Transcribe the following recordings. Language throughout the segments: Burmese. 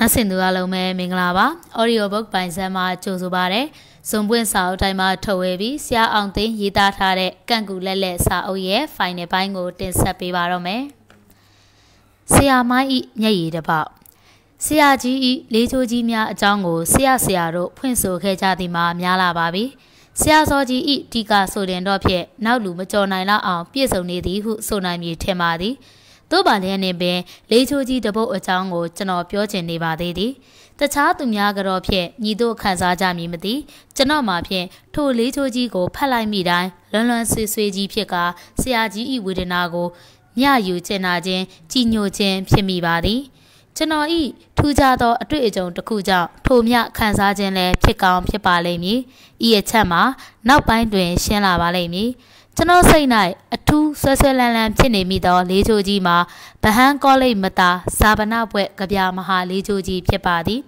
နတ်စင်သူအားလုံးပဲမင်္ဂလာပါ audio book ပိုင်ဆံမှာကြိုဆိုပါရစေ။ဇွန်ပွင့်စာအုပ်တိုင်းမှာထုတ်ဝေပြီးဆရာအောင်သိန်းရေးသားထားတဲ့ကန့်ကူလက်လက်စာအုပ်ရဲ့ final ပိုင်းကိုတင်ဆက်ပေးပါတော့မယ်။ဆရာမိုင်းဤမျက်ရည်တစ်ပေါက်ဆရာကြီးဤလေးချိုးကြီးများအကြောင်းကိုဆရာဆရာတို့ဖွင့်ဆိုခဲ့ကြသည်မှာများလာပါပြီ။ဆရာစောကြီးဤဒီကာဆိုတင်တော့ဖြင့်နောက်လူမကြော်နိုင်လောက်အောင် ပြည့်စုံနေသည်ဟုဆိုနိုင်မည်ထင်ပါသည်။သို့ပါလျက်နဲ့ပင်လေးချိုးကြီးတပုတ်အကြောင်းကိုကျွန်တော်ပြောချင်နေပါသေးသည်တခြားသူများကတော့ဖြင့်ညီတို့ခံစားကြမည်မသိကျွန်တော်မှဖြင့်ထိုလေးချိုးကြီးကိုဖတ်လိုက်မိတိုင်းလွန်လွန်ဆွေဆွေကြီးဖြစ်ကာဆရာကြီး၏ဝေဒနာကိုညယူချင်နာခြင်းကြီးညိုခြင်းဖြစ်မိပါသည် ကျွန်တော်ဤထူးခြားသောအတွေ့အကြုံတစ်ခုကြောင့်ထိုမြခံစားခြင်းလည်းဖြစ်ကောင်းဖြစ်ပါလိမ့်မည်။ဤအချက်မှာနောက်ပိုင်းတွင် ရှင်းလာပါလိမ့်မည်။ကျွန်တော်စိတ်၌အထူးဆွဲဆွဲလန်းလန်းဖြစ်နေမိသောလေးချိုကြီးမှာဗဟန်းကောလိပ်မသာဇာပနာပွဲကြပြမဟာလေးချိုကြီးဖြစ်ပါသည်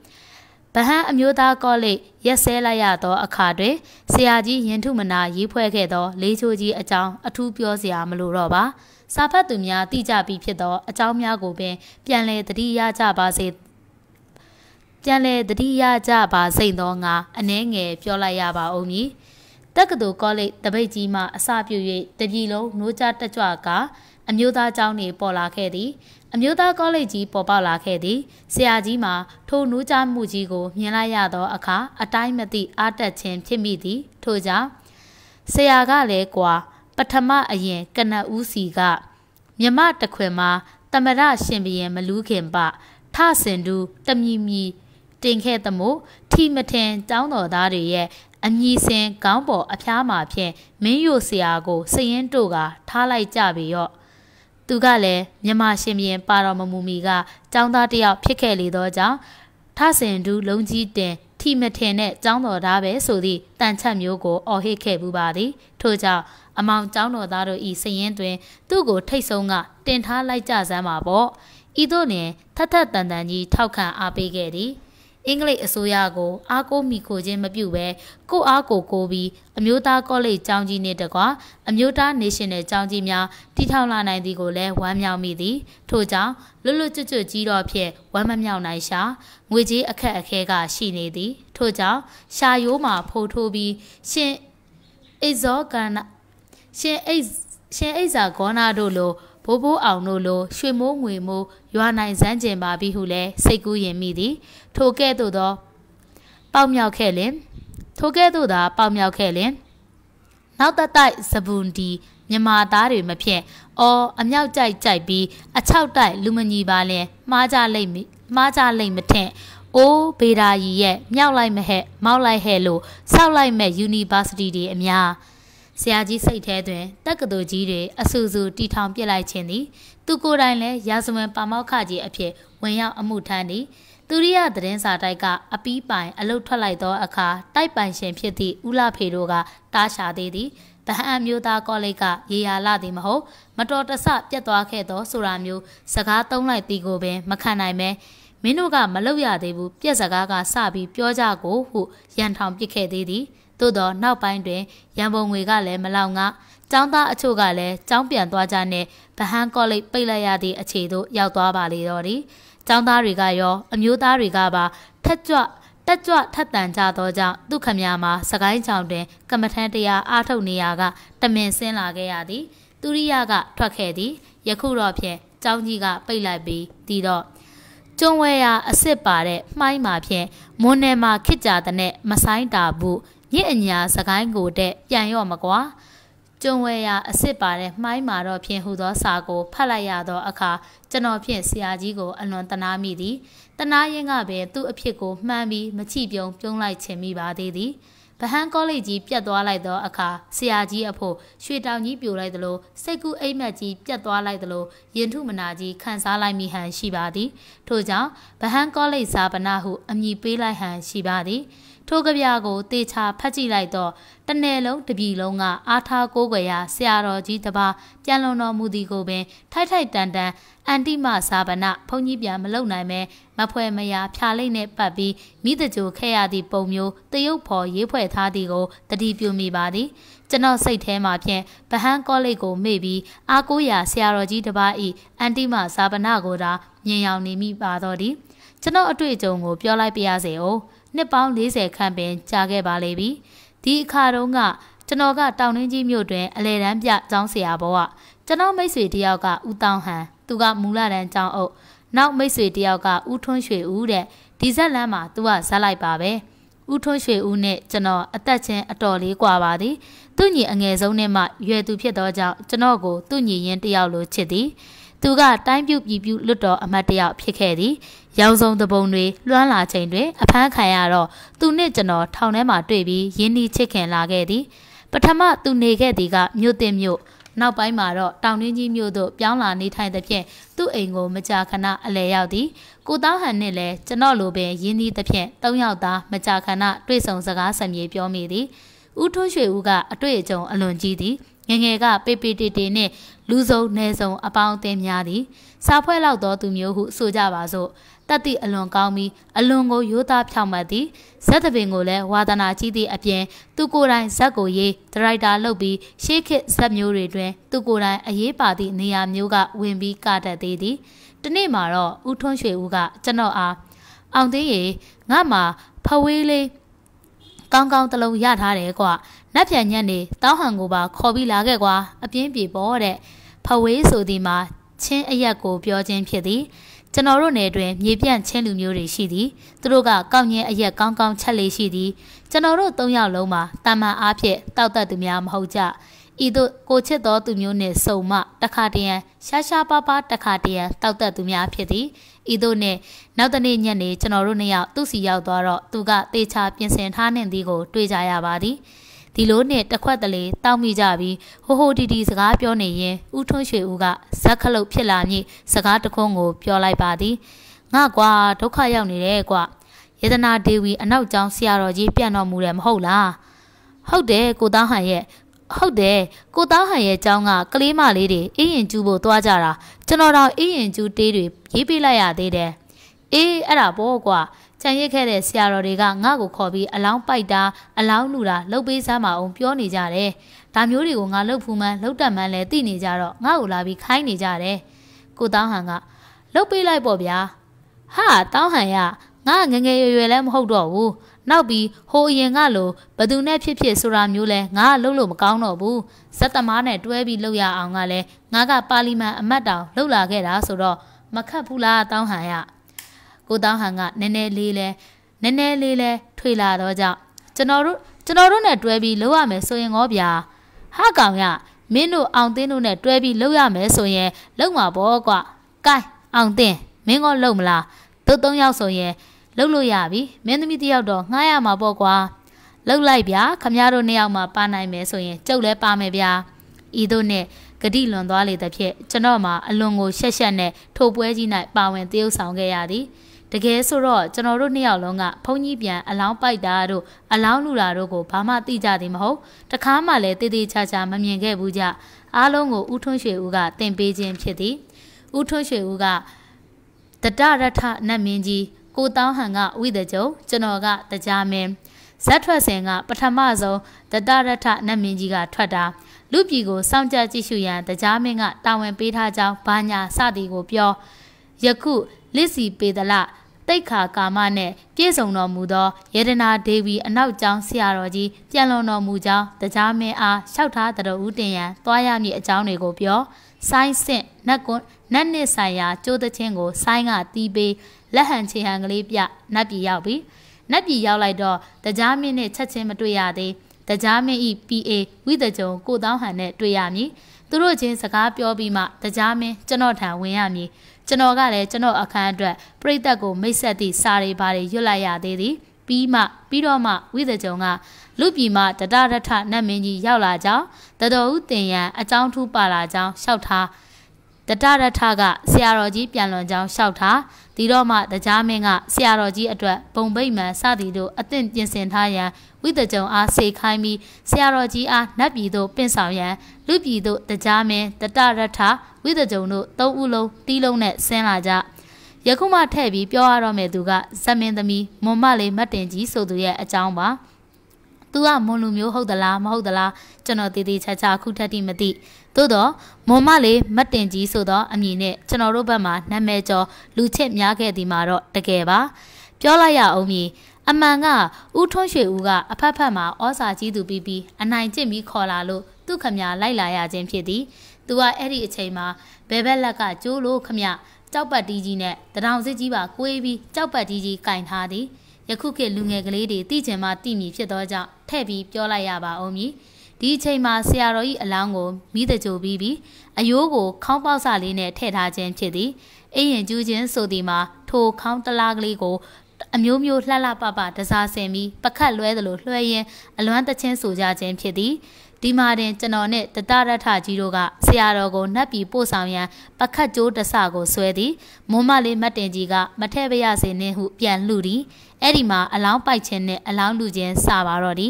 ဗဟန်းအမျိုးသားကောလိပ်ရက်ဆဲလိုက်ရသောအခါတွင်ဆရာကြီးရင်ထုမနာရေးဖွဲ့ခဲ့သောလေးချိုကြီးအကြောင်းအထူးပြောစရာမလိုတော့ပါ စာဖတ်သူများသိကြပြီးဖြစ်သောအကြောင်းများကိုပင်ပြန်လည်သတိရကြပါစေပြန်လည်သတိရကြပါစိတ်သောငါအနှဲငယ်ပြောလိုက်ရပါဦးမည်။တက္ကသိုလ်ကောလိပ်တပိတ်ကြီးမှအစပြု၍တပြည်လုံးနိုးကြတက်ကြွကာအမျိုးသားကျောင်းနေပေါ်လာခဲ့သည်အမျိုးသားကောလိပ်ကြီးပေါ်ပေါက်လာခဲ့သည်ဆရာကြီးမှာထိုနိုးကြမှုကြီးကိုမြင်လိုက်ရသောအခါအတိုင်းမသိအားတက်ခြင်းဖြစ်မိသည်ထို့ကြောင့်ဆရာကလည်းကွာ ပထမအရင် ကနဦးစီကမြမတခွင်မှာတမရရှင်ဘီရင်မလူးခင်ပထစင်တူတမြီမြီတင်ခဲ့သမို့ထီမထင်ចောင်းတော်သားတွေရဲ့အမည်စင်ခေါင်းပေါ်အဖျားမှာဖြင့်မင်းရိုဆရာကိုစရင်တို့ကထားလိုက်ကြပြီရော့သူကလည်းမြမရှင်ပြင်ပါတော်မမူမီကចောင်းသားတယောက်ဖြစ်ခဲ့လေသောကြောင့်ထဆင်ဒူးလုံးကြီးတင်ထီမထင်နဲ့ចောင်းတော်သားပဲဆိုသည့်တန်ချက်မျိုးကိုအော်ဟစ်ခဲ့ပူပါသည်ထို့ကြောင့်အမောင်ចောင်းတော်သားတို့ဤစရင်တွင်သူ့ကိုထိတ်ဆုံးကတင်ထားလိုက်ကြစမ်းပါပေါ့ဤသို့နှင့်ထထတန်တန်ကြီးထောက်ခံအားပေးခဲ့သည်အင်္ဂလိပ်အစိုးရကိုအားကိုးမိခိုခြင်းမပြုဘဲကိုအားကိုကိုပြီးအမျိုးသားကောလိပ်ကျောင်းကြီးနှင့်တကွာအမျိုးသား National ကျောင်းကြီးများတည်ထောင်လာနိုင်သည်ကိုလည်းဝမ်းမြောက်မိသည်ထို့ကြောင့်လွတ်လွတ်ကျွတ်ကျွတ်ကြီးတော့ဖြင့်ဝမ်းမမြောက်နိုင်ရှာငွေကြီးအခက်အခဲက ရှိနေသည်ထို့ကြောင့်ရှာရိုးမှာဖိုးထိုးပြီးရှင်အိဇောကဏရှင်အိရှင်အိဇာဂေါနာတို့လိုဘိုးဘိုးအောင်တို့လိုရွှေမိုးငွေမိုးရွာနိုင်စမ်းကျင်ပါပြီဟုလည်းစိတ်ကူးရင်မိသည် ထိုကဲ့သို့သော ပေါက်မြောက်ခဲ့လင်ထိုကဲ့သို့သာပေါက်မြောက်ခဲ့လင် နောက်တတိုက်ဇဘွန်ဒီမြမာသားတွေမဖြစ်အော်အမြောက်ကြိုက်ကြိုက်ပြီး အချောက်တိုက်လူမညီပါလဲမှားကြလိမ့်မှားကြလိမ့်မထင်အိုးဘေဒါကြီးရဲ့မြောက်လိုက်မဟဲ့မောက်လိုက်ဟဲ့လို့ဆောက်လိုက်မဲ့ University တွေအများဆရာကြီးစိတ်ထဲတွင်တက္ကသိုလ်ကြီးတွေအဆူဆူတီထောင်ပစ်လိုက်ခြင်းသည်သူကိုယ်တိုင်လည်းရာဇဝင်ပါမောက်ခကြီးအဖြစ်ဝင်ရောက်အမှုထမ်းသည်သူရိယသတင်းစာတိုက်ကအပီးပိုင် အလုတ်ထွက်လိုက်သောအခါတိုက်ပိုင်ရှင်ဖြစ်သည့်ဦးလာဖေတို့ကတားရှာသေးသည်ဗဟန်မျိုးသားကောလိပ်က ရေရာလာသည်မဟုတ်မတော်တဆပြတ်သွားခဲ့သောဆိုတာမျိုး စကားသုံးလိုက်သည်ကိုပင်မခံနိုင်ပဲမင်းတို့ကမလုပ်ရသေးဘူးပြက်စကားကစပြီးပြောကြကိုဟုရန်ထောင်ပစ်ခဲ့သေးသည်။သို့တော့နောက်ပိုင်းတွင်ရန်ပုံငွေကလည်းမလောက်ငါကျောင်းသားအချို့ကလည်းကျောင်းပြန်သွားကြနဲ့ဗဟန်းကောလိပ်ပိတ်လိုက်ရသည့်အခြေသို့ရောက်သွားပါလေတော့သည်ကျောင်းသားတွေကရောအမျိုးသားတွေကပါထက်ကြွတက်ကြွထက်တန်ကြသောကြောင့်ဒုက္ခများမှာစကိုင်းချောင်တွင်ကမ္မထန်တရားအားထုတ်နေရာကတမင်ဆင်းလာခဲ့ရသည် သူရိယကထွက်ခဲ့သည်ယခုတော့ဖြင့်เจ้าကြီးကပိတ်လိုက်ပြီးဒီတော့ကျုံဝဲရာအစ်စ်ပါတဲ့မှိုင်းမှာဖြင့်မွန်းနယ်မှာခစ်ကြတဲ့နဲ့မဆိုင်တာဘူးမြစ်အညာစကိုင်းကိုတဲ့ပြန်ရော့မကွာကျုံဝဲရာအစ်စ်ပါတဲ့မှိုင်းမာတော့ဖြင့်ဟူသောစာကိုဖတ်လိုက်ရသောအခါကျွန်တော်ဖြင့်ဆရာကြီးကိုအလွန်တနာမိသည်တနာရင်ကပဲသူ့အဖြစ်ကိုမှန်ပြီးမချိပြုံပြုံးလိုက်ခြင်းမိပါသေးသည်ဗဟန်ကောလိပ်ကြီးပြတ်သွားလိုက်သောအခါဆရာကြီးအဖို့ရွှေတောင်ကြီးပြိုလိုက်သလိုစိတ်ကူးအိမ်မက်ကြီးပြတ်သွားလိုက်သလိုရင်ထုမနာကြီးခံစားလိုက်မိဟန်ရှိပါသည် ထို့ကြောင့်ဗဟန်ကောလိပ်စာပနာဟုအမည်ပေးလိုက်ဟန်ရှိပါသည်ထိုကြပြကိုတေချာဖတ်ကြည့်လိုက်တော့တနယ်လုံးတပြည်လုံးက အာထာကိုးကွယ်ရာဆရာတော်ကြီးတပါပြန်လွန်တော်မူသည်ကိုပင်ထိုက်ထိုက်တန်တန်အန်တိမစာဗနဘုန်းကြီးပြန်မလုံနိုင်မဲမဖွဲမရာဖြာလိုက်နဲ့ပတ်ပြီးမိတကြိုခဲ့ရသည့်ပုံမျိုးတရုတ်ဖော်ရေးဖွဲ့ထားသည်ကိုတတိပြုမိပါသည် ကျွန်တော်စိတ်ထဲမှာဖြင့်ဗဟန်းကောလိပ်ကိုမေ့ပြီးအာကိုရာဆရာတော်ကြီးတပါးဤအန်တိမစာဗနကိုသာမြင်ရောင်နေမိပါတော့သည်ကျွန်တော်အတွေ့အကြုံကို ပြောလိုက်ပါရစေ။နှစ်ပေါင်း40ခန့်ပင်ကြာခဲ့ပါလိမ့်ပြီ။ဒီအခါတုန်းကကျွန်တော်ကတောင်နှင်းကြီးမြို့တွင်အလဲတန်းပြကျောင်းဆရာဘဝကျွန်တော်မိတ်ဆွေတယောက်ကဦးတောင်ဟန်သူကမူလတန်းကျောင်းအုပ်နောက်မိတ်ဆွေတယောက်ကဦးထွန်းရွှေဦးတဲ့ဒီဇက်လမ်းမှာသူကဇက်လိုက်ပါပဲဦးထွန်းရွှေဦးနဲ့ကျွန်တော်အသက်ချင်းအတော်လေးကွာပါသည်သူညီအငယ်ဆုံးနဲ့မှရွယ်သူဖြစ်သောကြောင့်ကျွန်တော်ကိုသူညီရင်းတယောက်လိုချစ်သည်သူကတိုင်းပြူပြည်ပြူလွတ်တော်အမတ်တယောက်ဖြစ်ခဲ့သည်။ရောင်စုံသဘုံတွေလွှမ်းလာချိန်တွင်အဖမ်းခံရတော့သူနှင့်ကျွန်တော်ထောင်ထဲမှာတွေ့ပြီးရင်းနှီးချစ်ခင်လာခဲ့သည်။ပထမသူနေခဲ့သည်ကမြို့တင်မြို့နောက်ပိုင်းမှာတော့တောင်ရင်းကြီးမြို့သို့ပြောင်းလာနေထိုင်သဖြင့်သူ့အိမ်ကိုမကြာခဏအလဲရောက်သည်ကိုသားဟန်နှင့်လည်းကျွန်တော်လိုပင်ရင်းနှီးသဖြင့်တုံးရောက်သားမကြာခဏတွေ့ဆုံစကားဆံမြေပြောမိသည်ဦးထွန်းရွှေဦးကအတွေ့အကြုံအလွန်ကြီးသည်ငငယ်ကပေပေတေတေနဲ့လူစုံနယ်စုံ အပေါင်းအသင်းများသည် စာဖွဲ့လောက်သောသူမျိုးဟုဆိုကြပါစို့တတ်သည့်အလွန်ကောင်းပြီးအလွန်ကိုရိုးသားဖြောင့်မတ်သည်ဇက်သပင်ကိုလည်းဝါသနာကြီးသည့်အပြင်သူကိုယ်တိုင်ဇက်ကိုရေးဒရိုက်တာလုပ်ပြီးရှေးခေတ်ဇက်မျိုးတွေတွင်သူကိုယ်တိုင်အရေးပါသည့်နေရာမျိုးကဝင်ပြီးကတတ်သေးသည်တနေ့မှာတော့ဦးထွန်းရွှေဦးကကျွန်တော်အားအောင်သိရေငါမှာဖဝေးလေးကောင်းကောင်းတလုံးရထားတယ်ကွာ။နတ်ပြန်ညက်နေတောင်းဟန်ကိုပါခေါ်ပြီးလာခဲ့ကွာ။အပြင်းပြေပေါ်တဲ့။ဖဝေးဆိုသည်မှာချင်းအရက်ကိုပြောခြင်းဖြစ်သည်။ကျွန်တော်တို့နယ်တွင်မြေပြန့်ချင်းလူမျိုးတွေရှိသည်။သူတို့ကကောက်ညင်းအရက်ကောင်းကောင်းချက်လေးရှိသည်။ကျွန်တော်တို့သုံးယောက်လုံးမှာတာမန်အားဖြင့်တောက်တတ်သူများမဟုတ်ကြ။ဤသို့ကိုချစ်သောသူမျိုးနှင့်စုံမတခါတရံရှားရှားပါးပါးတခါတရံတောက်တက်သူများဖြစ်သည်။။ဤသို့နှင့်နောက်တနေ့ညနေကျွန်တော်တို့နှစ်ယောက်သူ့စီရောက်သွားတော့သူကတေချာပြင်ဆင်ထားနှင့်သည်ကိုတွေ့ကြရပါသည်။ဒီလိုနဲ့တစ်ခွက်တလေတောက်မိကြပြီးဟိုဟိုတီတီစကားပြောနေရင်ဥထွန်းရွှေဦးကဇက်ခလုတ်ဖြစ်လာမြည်စကားတခုံးကိုပြောလိုက်ပါသည်ငါကွာဒုက္ခရောက်နေတယ်ကွာယတနာဒေဝီအနောက်ကျောင်းဆရာတော်ကြီးပြန်တော်မူတယ်မဟုတ်လားဟုတ်တယ်ကိုသားဟန်ရဲ့ဟုတ်တယ်ကိုသားဟန်ရဲ့အကြောင်းက ကလေးမလေးတွေအေးရင်ကျူးဖို့သွားကြတာကျွန်တော်တော့အေးရင်ကျူးတေးတွေရေးပေးလိုက်ရသေးတယ်အေးအဲ့ဒါပေါ့ကွာကြံရစ်ခဲ့တဲ့ဆရာတော်တွေကငါ့ကိုခေါ်ပြီးအလောင်းပိုက်တာ အလောင်းလူတာလှုပ်ပေးစမ်းမအောင်ပြောနေကြတယ်ဒါမျိုးတွေကိုငါလှုပ်ဖူးမှန်းလှုပ်တတ်မှန်းလဲသိနေကြတော့ငါ့ကိုလာပြီးခိုင်းနေကြတယ်ကိုသားဟန်ကလှုပ်ပေးလိုက်ပေါ့ဗျာဟာတောင်းဟန်ရငါငငယ်ရွယ်ရွယ်လည်းမဟုတ်တော့ဘူးနောက်ပြီးဟိုအရင်ကလိုဘသူနဲ့ဖြစ်ဖြစ်ဆိုတာမျိုးလဲငါကလှုပ်လို့မကောင်းတော့ဘူးဇက်သမားနဲ့တွဲပြီးလှုပ်ရအောင်ကလည်းငါကပါလီမန်အမတ်တောင်လှုပ်လာခဲ့တာဆိုတော့မခတ်ဘူးလားတောင်းဟန်ရကိုတောင်းဟန်ကနည်းနည်းလေးလဲနည်းနည်းလေးလဲထွေလာတော့ကြောင့်ကျွန်တော်တို့ကျွန်တော်တို့နဲ့တွဲပြီးလှုပ်ရမယ်ဆိုရင်ရောဗျာဟာကောင်ရမင်းတို့အောင်တင်းတို့နဲ့တွဲပြီးလှုပ်ရမယ်ဆိုရင်လှုပ်မှာပေါ့ကွာ gain အောင်တင်းမင်းကလှုပ်မလားတို့၃ယောက်ဆိုရင်လှုပ်လို့ရပြီမင်းသမီးတယောက်တော့ငှားရမှာပေါ့ကွာလှုပ်လိုက်ဗျာခမရတို့နှစ်ယောက်မှပါနိုင်မယ်ဆိုရင်ကျုပ်လည်းပါမယ်ဗျာဤသို့နဲ့ဂတိလွန်သွားလေသဖြင့်ကျွန်တော်မှာအလွန်ကိုရှက်ရှက်နဲ့ထိုပွဲကြီး၌ပါဝင်သရုပ်ဆောင်ခဲ့ရသည်တကယ်ဆိုတော့ကျွန်တော်တို့နှစ်ယောက်လုံးကဘုံကြီးပြန်အလောင်းပိုက်တာတို့အလောင်းလူတာတို့ကိုဘာမှသိကြသည်မဟုတ်တခါမှလည်းတည်တည်ချာချာမမြင်ခဲ့ဘူးကြအားလုံးကိုဥထွန်းရွှေဦးကတင်ပေးခြင်းဖြစ်သည်ဥထွန်းရွှေဦးကတတရထနတ်မင်းကြီးကိုတောင်းဟန်ကဝိတကြုံကျွန်တော်ကတကြမင်းဇက်ထွက်စဉ်ကပထမဆုံးဒတရထနတ်မင်းကြီးကထွက်တာလူပြည်ကိုစောင့်ကြကြည့်ရှုရန်တကြားမင်းကတာဝန်ပေးထားကြောင်းဘာညာစသည်ကိုပြောယခုလစ်စီပေဒလတိတ်ခါကာမနှင့်ပြည့်စုံတော်မူသောယေဒနာဒေဝီအနောက်ကျောင်းဆရာတော်ကြီးပြန်လွန်တော်မူကြောင်းတကြားမင်းအားလျှောက်ထားတော်ဦးတင်ရန်သွားရမည်အကြောင်းတွေကိုပြောဆိုင်းစင့်နတ်ကွန်နတ်နစ်ဆိုင်ရာကျိုးသချင်းကိုဆိုင်းကတီးပေးလက်ဟန်ချေဟန်ကလေးပြနတ်ပြည်ရောက်ပြီနတ်ပြည်ရောက်လိုက်တော့တကြားမင်းနဲ့ချက်ချင်းမတွေ့ရသေးတကြားမင်းဤ PA ဝိသကြုံကိုတောင်းဟန်နဲ့တွေ့ရမည်သူတို့ချင်းစကားပြောပြီးမှတကြားမင်းကျွန်တော်ထံဝင်ရမည်ကျွန်တော်ကလည်းကျွန်တော်အခန်းအတွက်ပြိသက်ကိုမိတ်ဆက်သည့်စာတွေဘာတွေရွတ်လိုက်ရသေးသည်ပြီးမှ ပြီးတော့မှဝိသကြုံကလူပြည်မှတတရထနတ်မင်းကြီးရောက်လာကြောင်းတတော်ဦးတင်ရန်အကြောင်းထူးပါလာကြောင်းလျှောက်ထားတတရထကဆရာတော်ကြီးပြန်လွန်ကြောင်းလျှောက်ထားဒီတော့မှတရားမင်းကဆရာတော်ကြီးအတွက်ပုံပိတ်မှန်စသည်တို့အသင့်ပြင်ဆင်ထားရန်ဝိတကြုံအားစေခိုင်းပြီးဆရာတော်ကြီးအားနတ်ပြည်သို့ပင့်ဆောင်ရန်လူပြည်သို့တရားမင်းတတရထဝိတကြုံတို့သုံးဦးလုံးတီးလုံးနဲ့ဆင်းလာကြယခုမှထည့်ပြီးပြောရတော့မယ်သူကဇမင်းသမီးမွန်မလေးမတ်တင်ကြီးဆိုသူရဲ့အကြောင်းပါ။။ "तू ကမွန်လူမျိုးဟုတ်သလားမဟုတ်သလားကျွန်တော်တေသေးချာချာအခုထက်ထိမသိ။သို့တော့မွန်မလေးမတ်တင်ကြီးဆိုသောအမည်နဲ့ကျွန်တော်တို့ဘက်မှာနာမည်ကျော်လူချစ်များခဲ့သည်မှာတော့တကယ်ပါ။ပြောလိုက်ရအောင်မြေအမှန်ကဦးထွန်းရွှေဦးကအဖက်ဖက်မှာဩစာကြီးသူပြီးပြီးအနိုင်ကျင့်ပြီးခေါ်လာလို့သူ့ခမရလိုက်လာရခြင်းဖြစ်သည်။သူကအဲ့ဒီအချိန်မှာဘဲဘက်လက်ကကျိုးလို့ခမရကြောက်ပတ်တီးကြီးနဲ့တံတောင်စစ်ကြီးပါကွေးပြီးကြောက်ပတ်တီးကြီးကင်ထားသည်။ယခုခေတ်လူငယ်ကလေးတွေသိချင်မှသိမည်ဖြစ်သောကြောင့်ထည့်ပြီးပြောလိုက်ရပါဦးမည်ဒီအချိန်မှာဆရာတော်၏အလောင်းကိုမိတကြိုပြီးပြီးအယိုးကို ခေါင်းပေါက်စလေးနဲ့ထည့်ထားခြင်းဖြစ်သည်အိရင်ကျူးခြင်းဆိုသည်မှာထိုခေါင်းတလားကလေးကိုအမျိုးမျိုးလှလှပပတစားဆင်ပြီးပခတ်လွဲသလိုလွှဲရင်းအလွမ်းတချင်းဆိုကြခြင်းဖြစ်သည်ဒီမှာတင်ကျွန်တော်နဲ့တတရထကြီးတို့ကဆရာတော်ကိုနှက်ပြီးပို့ဆောင်ရန်ပခတ်ကျိုးတဆကိုဆွဲသည်မွန်မလေးမတ်တင်ကြီးကမထဲ့ပရစေနှင့်ဟုပြန်လှူသည်အဲ့ဒီမှာအလောင်းပိုက်ခြင်းနဲ့အလောင်းလူခြင်းစပါတော့ဒီ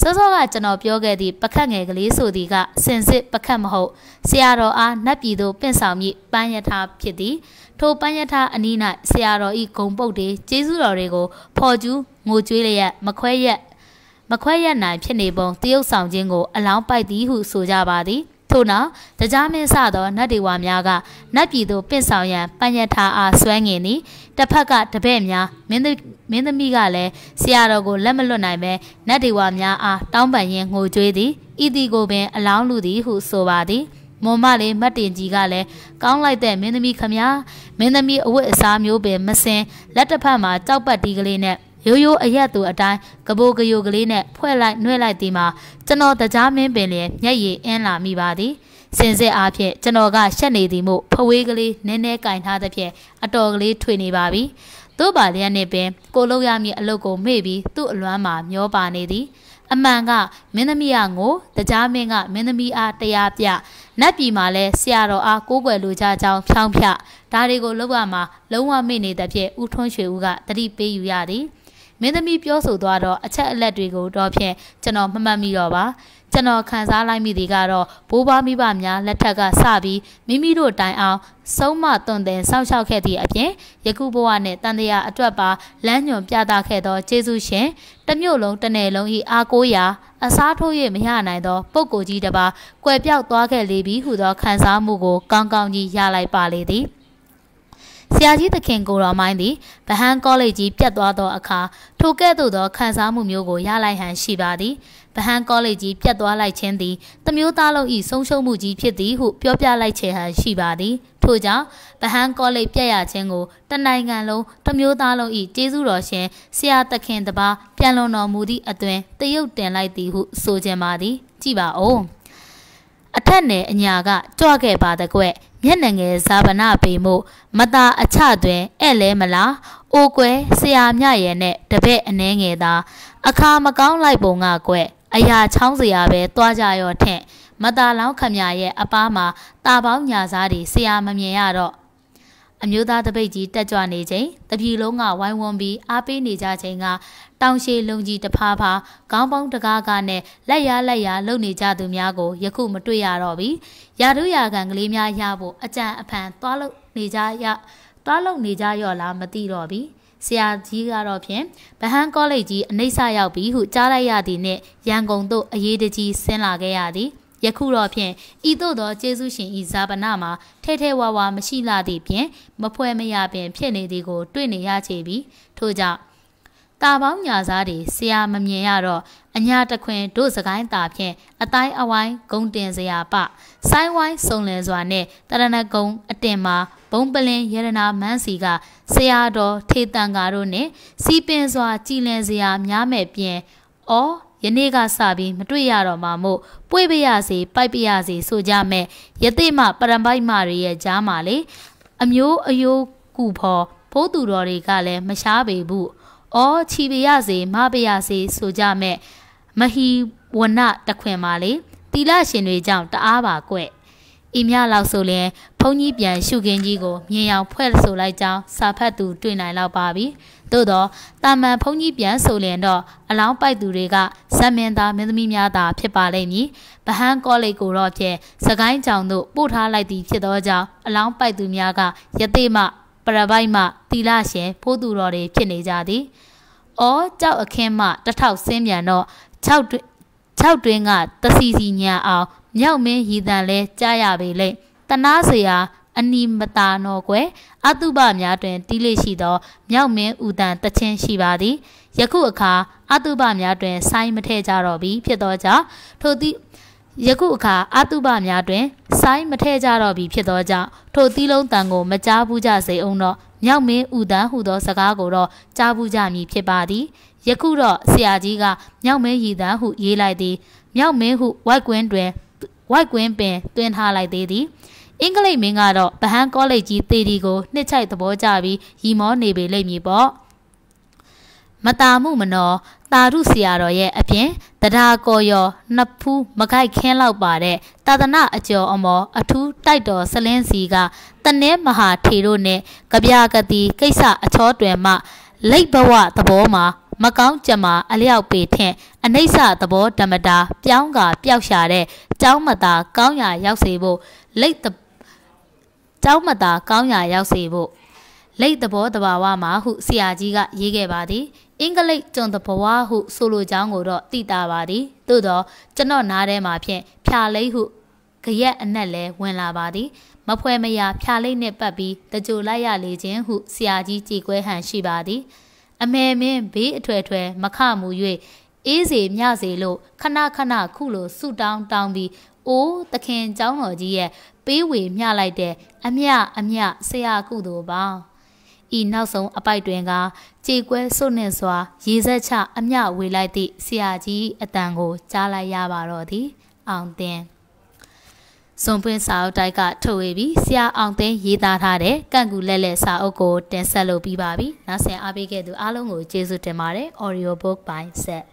စောစောကကျွန်တော်ပြောခဲ့သည့်ပခတ်ငယ်ကလေးဆိုသည်ကစင်စစ်ပခတ်မဟုတ်ဆရာတော်အားနတ်ပြည်သို့ပင့်ဆောင်မည်ပန်းယထာဖြစ်သည် ထိုပန်းယထာအနီး၌ဆရာတော်ဤဂုံပုတ်တွေကျေးဇူးတော်တွေကိုဖော်ကျူးငိုကြွေးလျက်မခွဲရက် မခွဲရက်နိုင်ဖြစ်နေပုံတရုတ်ဆောင်ခြင်းကိုအလောင်းပိုက်သည်ဟုဆိုကြပါသည်။ထို့နောက်တရားမင်းစသောနတ်ဒေဝများကနတ်ပြည်သို့ပင့်ဆောင်ရန်ပညတ်ထားအားဆွဲငင်သည်တစ်ဖက်ကတပည့်များမင်းမင်းသမီးကလည်းဆရာတော်ကိုလက်မလွတ်နိုင်ပဲနတ်ဒေဝများအားတောင်းပန်ရင်းငိုကြွေးသည်ဤသည်ကိုပင်အလောင်းလူသည်ဟု ဆိုပါသည်မွန်မလေးမတ်တင်ကြီးကလည်းကောင်းလိုက်တဲ့မင်းသမီးခမညာမင်းသမီးအဝတ်အစားမျိုးပင် မစင်လက်တစ်ဖက်မှာကြောက်ပတ်တီးကလေးနဲ့ရိုးရိုးအရက်သူအတိုင်းကပိုကယိုကလေးနဲ့ဖွဲ့လိုက်နှွဲ့လိုက်သည်မှာကျွန်တော်တကြားမင်းပင်လျက်မျက်ရည်အင်းလာမိပါသည်စင်စစ်အားဖြင့်ကျွန်တော်ကရှက်နေသည်မို့ဖဝေးကလေးနည်းနည်းကင်ထားသဖြင့်အတော်ကလေးထွေနေပါပြီသို့ပါလျက်နဲ့ပင်ကိုလုံးရမည့်အလုပ်ကိုမေ့ပြီးသူ့အလွမ်းမှာမျောပါနေသည်အမှန်ကမင်းသမီးရငိုတကြားမင်းကမင်းသမီးအားတရားပြနတ်ပြည်မှာလဲဆရာတော်အားကိုးကွယ်လိုကြကြောင်းဖြောင်းဖြဒါတွေကိုလောက်ရမှာလုံးဝမေ့နေတဲ့ဖြင့်ဦးထွန်းရွှေဦးကတတိပေးယူရသည်မင်းသမီးပြောဆိုသွားတော့အချက်အလက်တွေကိုတော့ဖြင့်ကျွန်တော်မမှတ်မိတော့ပါကျွန်တော်ခံစားလိုက်မိသည်ကတော့ဘိုးဘွားမိဘများလက်ထက်က စပြီးမိမိတို့တိုင်အောင်ဆုံးမသွန်သင်စောင့်ရှောက်ခဲ့သည့်အပြင်ယခုဘဝနှင့်တန်တရာအတွက်ပါလမ်းညွန်ပြသခဲ့သောကျေးဇူးရှင်တမျိုးလုံးတနယ်လုံး၏အားကိုးရာအစားထိုး၍မရနိုင်သောပုဂ္ဂိုလ်ကြီးတစ်ပါးကွယ်ပြောက်သွားခဲ့လေပြီဟုသောခံစားမှုကိုကောင်းကောင်းကြီးရလိုက်ပါလေသည်။ဆရာကြီးသခင်ကိုတော်မိုင်းသည်ဗဟန်းကောလိပ်ကြီးပြတ်သွားသောအခါထိုကဲ့သို့သောခံစားမှုမျိုးကိုရလိုက်ဟန်ရှိပါသည်ဗဟန်းကောလိပ်ကြီးပြတ်သွားလိုက်ခြင်းသည်တမျိုးသားလုံး၏ဆုံးရှုံးမှုကြီးဖြစ်သည်ဟုပြောပြလိုက်ခြင်းဟန်ရှိပါသည်ထို့ကြောင့်ဗဟန်းကောလိပ်ပြတ်ရခြင်းကိုတနိုင်ငံလုံးတမျိုးသားလုံး၏ကျေးဇူးတော်ရှင်ဆရာသခင်တပါပြန်လွန်တော်မူသည့်အတွင်တရုတ်တင်လိုက်သည်ဟုဆိုခြင်းပါသည်ကြည်ပါဦးအထက်နယ်အညာကကြွခဲ့ပါတဲ့ကွမျက်နှငယ်ဇာဗနာပေမှုမတာအချတွင်ဧည့်လဲမလားအိုကွယ်ဆရာမြရဲ့နဲ့တပည့်အနှဲငယ်သာ အခါမကောင်းလိုက်ပုံကကွယ်အရာချောင်းစရာပဲသွားကြရောထင့်မတာလောင်းခမရရဲ့အပားမှာတာပေါင်းညာစားတွေဆရာမမြင်ရတော့အမျိုးသားတပိတ်ကြီးတက်ကြွနေချိန်တပြည်လုံးကဝိုင်းဝန်းပြီးအားပေးနေကြချိန်ကတောင်ရှည်လုံကြီးတဖာဖာခေါင်းပေါင်းတကားကနဲ့လက်ရလက်ရလုံနေကြသူများကို ယခုမတွေ့ရတော့ပြီရာတို့ရာကန်ကလေးများရဖို့အကြံအဖန်သွားလုံနေကြရသွားလုံနေကြရော့လားမသိတော့ပြီဆရာကြီးကတော့ဖြင့်ဗဟန်းကောလိပ်ကြီးအနိစ္စရောက်ပြီဟု ကြားလိုက်ရသည်နှင့်ရန်ကုန်သို့အရေးတကြီးဆင်းလာခဲ့ရသည်။ယခုတော့ဖြင့်ဤသို့သောကျေးဇူးရှင်ဤဇာပနာမှာထဲထဲဝါဝါမရှိလာသည့်ဖြင့်မဖွဲမရပင် ဖြစ်နေသည်ကိုတွေ့နေရချေပြီ ထို့ကြောင့်တာပေါင်းညာစားတွေဆရာမမြင်ရတော့အညာတခွင် တို့စကိုင်းတာဖြင့်အတိုင်းအဝိုင်းဂုံတင်စရာပဆိုင်းဝိုင်းစုံလင်စွာနဲ့တရဏဂုံ အတင်မှာဘုံပလင်ယရနာမန်းစီကဆရာတော်ထေတန်ကာတို့နဲ့စီပင်စွာ ကြည်လင်စရာများမဲ့ပြင်အော်ယနေ့ကစပြီးမတွေ့ရတော့မှမို့ပွေပရစီပိုက်ပရစီဆိုကြမဲ့ယသိမပရံပိုက်မတွေရဲ့ကြားမှာလေအမျိုးအယိုးကူဖော်ဘိုးသူတော်တွေကလည်းမရှားပေဘူး။အော်ချီပရစီမပရစီဆိုကြမဲ့မဟီဝနတခွင်ပါလေ။တီလရှင်တွေကြောင့်တအားပါကွ။ဤမြလောက်ဆိုရင်ဘုံကြီးပြန်ရှုခင်းကြီးကိုမြင်အောင်ဖွဲ့ဆိုလိုက်ကြောင်းစာဖတ်သူတွေ့နိုင်တော့ပါပြီ။သို့တော့တာမန်ဘုံကြီးပြန်ဆိုလျင်တော့အလောင်းပိုက်သူတွေကဇမင်သားမင်းသမီးများသာဖြစ်ပါလိမ့်မည်ဗဟန်းကောလိပ်ကိုတော့ဖြင့်စကိုင်းကြောင်တို့ပို့ထားလိုက်သည်ဖြစ်သောကြောင့်အလောင်းပိုက်သူများကယသိမပရပိုက်မှတီလာရှင်ဖိုးသူတော်တွေဖြစ်နေကြသည်။အော်ကြောက်အခင်းမှတထောက်ဆင်းမြန်တော့6တွင်6တွင်ကတစီစီညာအောင်မြောက်မင်းရည်တန်လဲကြားရပေလေ။တနာစရာအနိမတာနောကွယ်အတုပများတွင်တီးလေရှိသောမြောက်မင်းဥတန်တခြင်းရှိပါသည်ယခုအခါအတုပများတွင်ဆိုင်းမထဲကြတော့ပြီဖြစ်သောကြောင့်ထိုသည့်ယခုအခါအတုပများတွင်ဆိုင်းမထဲကြတော့ပြီဖြစ်သောကြောင့်ထိုသီးလုံးတန်ကိုမကြားဘူးကြစေအောင်တော့မြောက်မင်းဥတန်းဟုသောစကားကိုတော့ကြားဘူးကြမည်ဖြစ်ပါသည်ယခုတော့ဆရာကြီးကမြောက်မင်းရည်တန်းဟုရေးလိုက်သည်မြောက်မင်းဟုဝိုက်ကွင်းတွင် ဝိုက်ကွင်းပင်တွင်ထားလိုက်သေးသည်အင်္ဂလိပ်မင်းကတော့ဗဟန်းကောလိပ်ကြီးသေဒီကိုနှစ်ချိုက်သဘောကျပြီးရီမောနေပေလိမ့်မည်ပေါ့မတာမှုမနော်တာရုဆရာတော်ရဲ့အပြင်တရားကောရောနှစ်ဖူးမကိုက်ခင်းလောက်ပါတဲ့တာသနာအကျော်အမောအထူးတိုက်တော်ဆလင်းစီကတနဲမဟာထေတို့နဲ့ကဗျာကတိကိစ္စအချောတွင်မှလိတ်ဘဝသဘောမှာမကောင်းကြမှာအလျောက်ပေထင့်အနိစ္စသဘောဓမ္မတာပြောင်းကပျောက်ရှာတဲ့เจ้าမသာကောင်းရာရောက်စေဖို့လိတ်ကြောက်မသာကောင်းရာရောက်စေဖို့လိတ်သဘောတဘာဝမှာဟုဆရာကြီးကရေးခဲ့ပါသည်အင်္ဂလိပ်ကျွန်တဘဝဟုဆိုလိုကြောင်းကိုတော့သိတာပါသည်သို့တော့ကျွန်တော်နားထဲမှာဖြင့်ဖြာလိတ်ဟုကြရက်အနက်လဲဝင်လာပါသည် မဖွဲမရာဖြာလိတ်နှင့်ပတ်ပြီးတကြိုလိုက်ရလေခြင်းဟုဆရာကြီးကြေကွဲဟန်ရှိပါသည်အမေမင်းဘေးအထွယ်ထွယ်မခမူ၍အေးစေမြစေလို့ခဏခဏခုလိုဆူတောင်းတောင်းပြီးအိုးသခင်เจ้าတော်ကြီးရဲ့ပေးဝေမျှလိုက်တဲ့အမျှအမျှဆရာကုသိုလ်ပါဤနောက်ဆုံးအပိုက်တွင်ကကြေကွဲစွနှင့်စွာရေဆက်ချအမျှဝေလိုက်သည့်ဆရာကြီးအတန်ကို ကြားလိုက်ရပါတော့သည် အောင်တင်စွန်ပွင့်စာအုပ်တိုက်ကထုတ်ဝေပြီးဆရာအောင်သိန်းရေးသားထားတဲ့ကန့်ကူလက်လက်စာအုပ်ကိုတင်ဆက်လုပ်ပြီးပါပြီ။နောက်ဆက်အားပေးခဲ့သူအားလုံးကိုကျေးဇူးတင်ပါတယ်။ Audio Book by Set